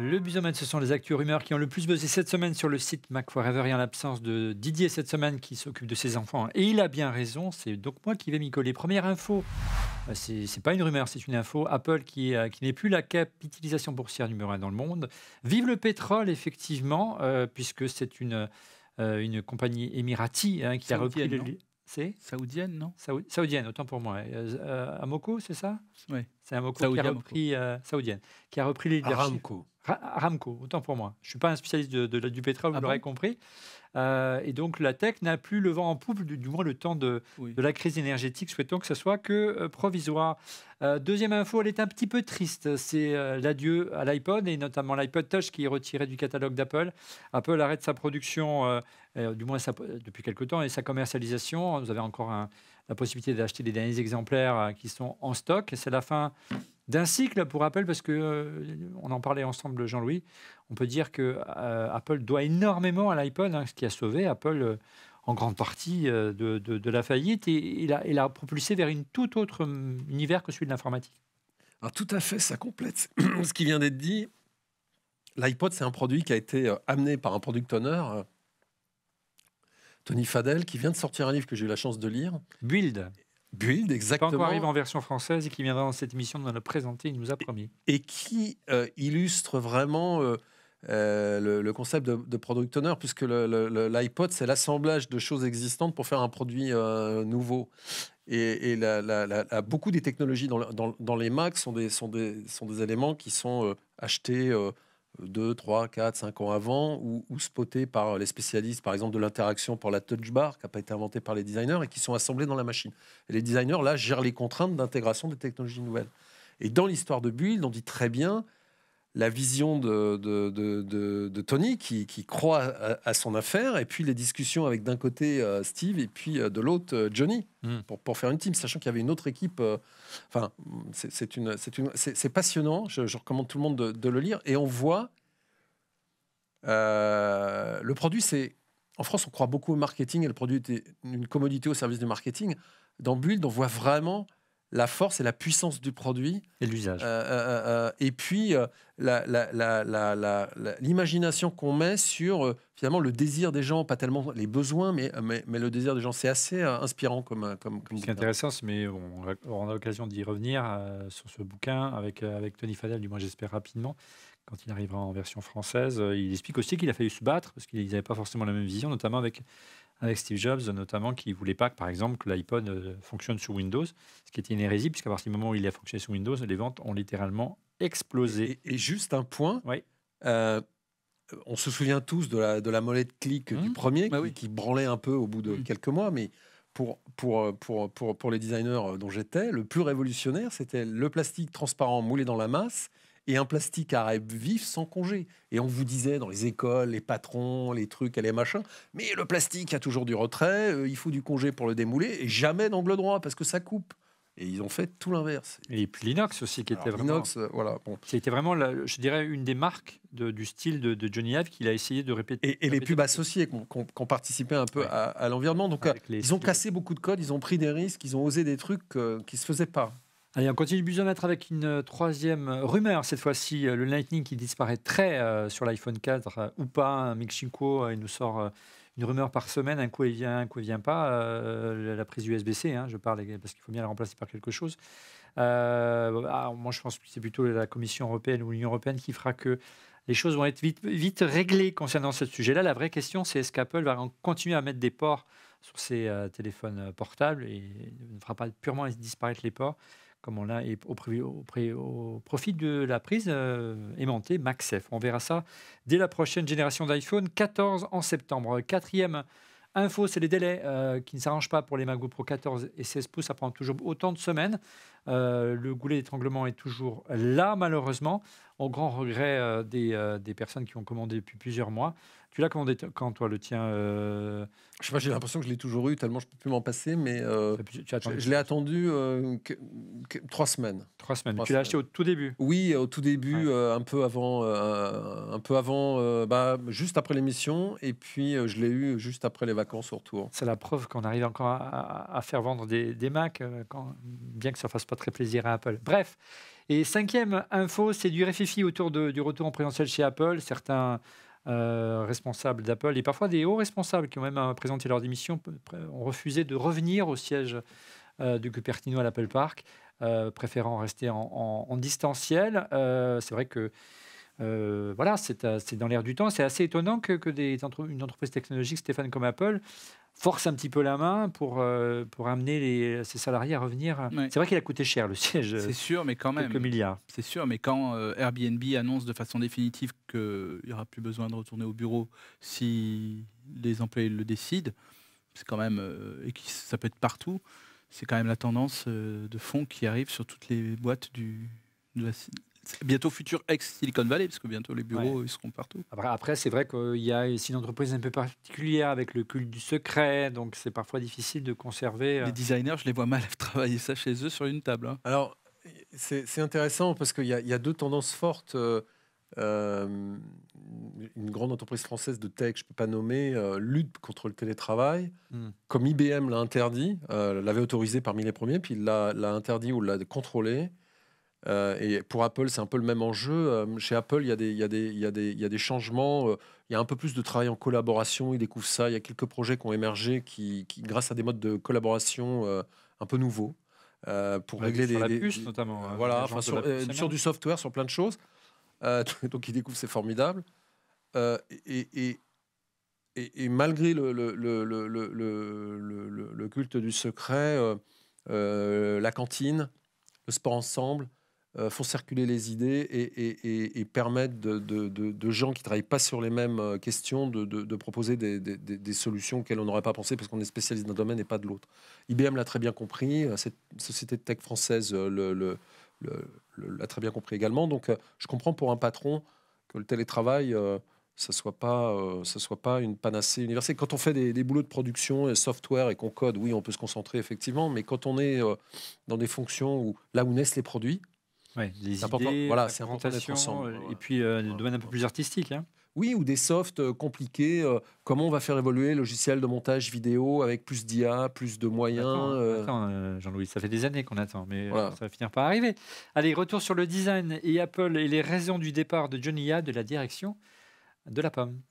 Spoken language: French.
Le Buzoman, ce sont les actus rumeurs qui ont le plus buzzé cette semaine sur le site MacForever et en l'absence de Didier cette semaine qui s'occupe de ses enfants. Et il a bien raison, c'est donc moi qui vais m'y coller. Première info, euh, c'est pas une rumeur, c'est une info. Apple euh, qui, n'est plus la capitalisation boursière numéro un dans le monde. Vive le pétrole, effectivement, euh, puisque c'est une, une compagnie émirati hein, qui a repris C'est Saoudienne, non Saoudienne, autant pour moi. à c'est ça Oui. C'est Amoco qui a repris. saoudienne. Qui a repris les Ramco, autant pour moi. Je ne suis pas un spécialiste du pétrole, vous ah l'aurez compris. Euh, et donc la tech n'a plus le vent en poupe, du, moins le temps de, la crise énergétique. Souhaitons que ce soit que euh, provisoire. Euh, deuxième info, elle est un petit peu triste. C'est l'adieu à l'iPod et notamment l'iPod Touch qui est retiré du catalogue d'Apple. Apple arrête sa production, du moins depuis quelque temps, et sa commercialisation. Vous avez encore la possibilité d'acheter les derniers exemplaires qui sont en stock. C'est la fin d'un cycle, pour Apple, parce que euh, on en parlait ensemble, Jean-Louis, on peut dire que euh, Apple doit énormément à l'iPod, hein, ce qui a sauvé Apple euh, en grande partie de, la faillite et, l'a propulsé vers une tout autre hum, univers que celui de l'informatique. Ah, tout à fait, ça complète ce qui vient d'être dit. L'iPod, c'est un produit qui a été amené par un product owner, Tony Fadel, qui vient de sortir un livre que j'ai eu la chance de lire. Build. Build, exactement. Qui arrive en version française et qui viendra dans cette émission nous la présenter, il nous a promis. Et, qui euh, illustre vraiment euh, euh, le, concept de, de, product owner, puisque l'iPod, c'est l'assemblage de choses existantes pour faire un produit nouveau. Et, beaucoup des technologies dans, les Macs sont des, des, sont des éléments qui sont achetés 2, 3, 4, 5 ans avant, ou, ou spotés par les spécialistes, par exemple de l'interaction pour la touch bar, qui n'a pas été inventée par les designers, et qui sont assemblés dans la machine. les designers, là, gèrent les contraintes d'intégration des technologies nouvelles. Et dans l'histoire de Build, on dit très bien, la vision de, de, Tony qui, croit à, son affaire et puis les discussions avec d'un côté euh, Steve et puis euh, de l'autre euh, Johnny hmm. pour, faire une team, sachant qu'il y avait une autre équipe. Enfin, c'est passionnant. Je, recommande tout le monde de, le lire et on voit le produit. C'est en France, on croit beaucoup au marketing et le produit est une commodité au service du marketing. Dans Build, on voit vraiment la force et la puissance du produit. Et l'usage. Euh, euh, euh, et puis, l'imagination qu'on met sur, finalement, le désir des gens, pas tellement les besoins, mais, mais, le désir des gens. C'est assez inspirant comme... comme, c'est intéressant, mais on, aura l'occasion d'y revenir sur ce bouquin avec, avec Tony Fadel, du moins j'espère rapidement quand il arrivera en version française. Euh, il explique aussi qu'il a fallu se battre parce qu'ils n'avaient pas forcément la même vision, notamment avec, avec Steve Jobs, notamment qui ne voulait pas, que, par exemple, que l'iPod euh, fonctionne sur Windows, ce qui était une hérésie, puisqu'à partir du moment où il a fonctionné sous Windows, les ventes ont littéralement explosé. Et, juste un point. Oui. Euh, on se souvient tous de la, de la molette clic du mmh. premier bah qui, branlait un peu au bout de mmh. quelques mois, mais pour, pour, pour les designers dont j'étais, le plus révolutionnaire, c'était le plastique transparent moulé dans la masse et un plastique arabe vif sans congé. Et on vous disait dans les écoles, les patrons, les trucs et les machins, mais le plastique a toujours du retrait, euh, il faut du congé pour le démouler, et jamais d'angle droit, parce que ça coupe. Et ils ont fait tout l'inverse. Et puis l'inox aussi, qui était vraiment. L'inox, euh, voilà. C'était vraiment, je dirais, une des marques du style de, Johnny Ive qu'il a essayé de répéter. Et, les pubs associées qui ont participé un peu à, l'environnement. Donc, euh, ils ont cassé beaucoup de codes, ils ont pris des risques, ils ont osé des trucs qui ne se faisaient pas. Allez, on continue le mettre avec une euh, troisième euh, rumeur. Cette fois-ci, euh, le Lightning qui disparaîtrait sur l'iPhone 4 ou pas. Hein, Mixinko, il nous sort une rumeur par semaine. Un coup, il vient, un coup, il vient pas. la prise USB-C, hein, je parle, parce qu'il faut bien la remplacer par quelque chose. Bah, ah, moi, je pense que c'est plutôt la Commission européenne ou l'Union européenne qui fera que les choses vont être vite, vite réglées concernant ce sujet-là. La vraie question, c'est est-ce qu'Apple va continuer à mettre des ports sur ses téléphones portables et ne fera pas purement disparaître les ports comme on l'a, et au, au, profit de la prise euh, aimantée MaxF. On verra ça dès la prochaine génération d'iPhone, 14 en septembre. Quatrième info, c'est les délais euh, qui ne s'arrangent pas pour les MacBook Pro 14 et 16 pouces. Ça prend toujours autant de semaines. Euh, le goulet d'étranglement est toujours là, malheureusement, au grand regret euh, euh, des, personnes qui ont commandé depuis plusieurs mois. Tu l'as commandé quand, toi, le tien Je sais pas, j'ai l'impression que je l'ai toujours eu, tellement je peux plus m'en passer, mais je, l'ai attendu trois semaines. Trois semaines. tu l'as acheté au tout début Oui, au tout début, un peu avant, un peu avant bah, juste après l'émission, et puis je l'ai eu juste après les vacances au retour. C'est la preuve qu'on arrive encore à, faire vendre des, des Macs, quand, bien que ça fasse pas très plaisir à Apple. Bref. Et cinquième info, c'est du RFFI autour du retour en présentiel chez Apple. Certains euh, responsables d'Apple et parfois des hauts responsables qui ont même euh, présenté leur démission ont refusé de revenir au siège euh, de Cupertino à l'Apple Park, préférant rester en, distanciel. c'est vrai que voilà, c'est dans l'air du temps. C'est assez étonnant que, des une entreprise technologique, Stéphane, comme Apple, force un petit peu la main pour, euh, pour amener les, ses salariés à revenir. C'est vrai qu'il a coûté cher le siège. C'est sûr, mais quand même. Quelques milliards. C'est sûr, mais quand euh, Airbnb annonce de façon définitive qu'il n'y aura plus besoin de retourner au bureau si les employés le décident, c'est quand même. Euh, et que ça peut être partout, c'est quand même la tendance de fond qui arrive sur toutes les boîtes du, bientôt futur ex-Silicon Valley, parce que bientôt les bureaux, ils seront partout. Après, c'est vrai qu'il y a aussi une entreprise un peu particulière avec le culte du secret, donc c'est parfois difficile de conserver. Euh, les designers, je les vois mal travailler ça chez eux sur une table. Hein. Alors, c'est intéressant parce qu'il y, y, a deux tendances fortes. Euh, euh, une grande entreprise française de tech, je ne peux pas nommer, lutte contre le télétravail. Hmm. Comme IBM l'a interdit, l'avait autorisé parmi les premiers, puis il l'a interdit ou l'a contrôlé. Euh, et pour Apple, c'est un peu le même enjeu. Euh, chez Apple, il y, a des, changements. il y a un peu plus de travail en collaboration. Ils découvrent ça. Il y a quelques projets qui ont émergé qui, grâce à des modes de collaboration euh, un peu nouveaux, pour régler sur des, la puce, notamment. Hein, voilà, sur, du software, sur plein de choses. donc ils découvrent, c'est formidable. et, malgré le, culte du secret, la cantine, le sport ensemble, euh, font circuler les idées et, permettent de, gens qui ne travaillent pas sur les mêmes euh, questions de, proposer des, solutions auxquelles on n'aurait pas pensé parce qu'on est spécialiste d'un domaine et pas de l'autre. IBM l'a très bien compris, euh, cette société de tech française le, l'a très bien compris également. Donc je comprends pour un patron que le télétravail... ça soit pas soit pas une panacée universelle. Quand on fait des, boulots de production et software et qu'on code, oui, on peut se concentrer effectivement, mais quand on est dans des fonctions où là où naissent les produits, Ouais, des idées, voilà, c'est important euh, Et puis le euh, domaine un peu plus artistique. Hein. Oui, ou des softs euh, compliqués. comment on va faire évoluer le logiciel de montage vidéo avec plus d'IA, plus de moyens Attends, Jean-Louis, ça fait des années qu'on attend, mais ça va finir par arriver. Allez, retour sur le design et Apple et les raisons du départ de Johnny A de la direction de la pomme.